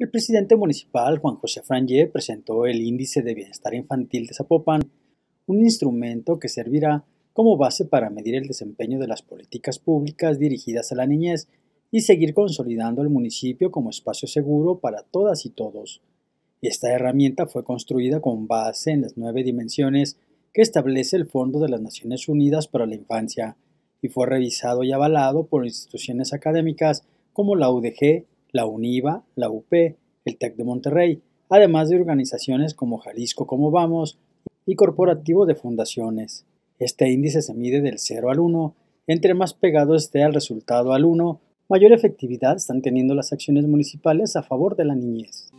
El presidente municipal Juan José Franje presentó el Índice de Bienestar Infantil de Zapopan, un instrumento que servirá como base para medir el desempeño de las políticas públicas dirigidas a la niñez y seguir consolidando el municipio como espacio seguro para todas y todos. Esta herramienta fue construida con base en las nueve dimensiones que establece el Fondo de las Naciones Unidas para la Infancia y fue revisado y avalado por instituciones académicas como la UDG, la UNIVA, la UP, el TEC de Monterrey, además de organizaciones como Jalisco Como Vamos y Corporativo de fundaciones. Este índice se mide del 0 al 1. Entre más pegado esté al resultado al 1, mayor efectividad están teniendo las acciones municipales a favor de la niñez.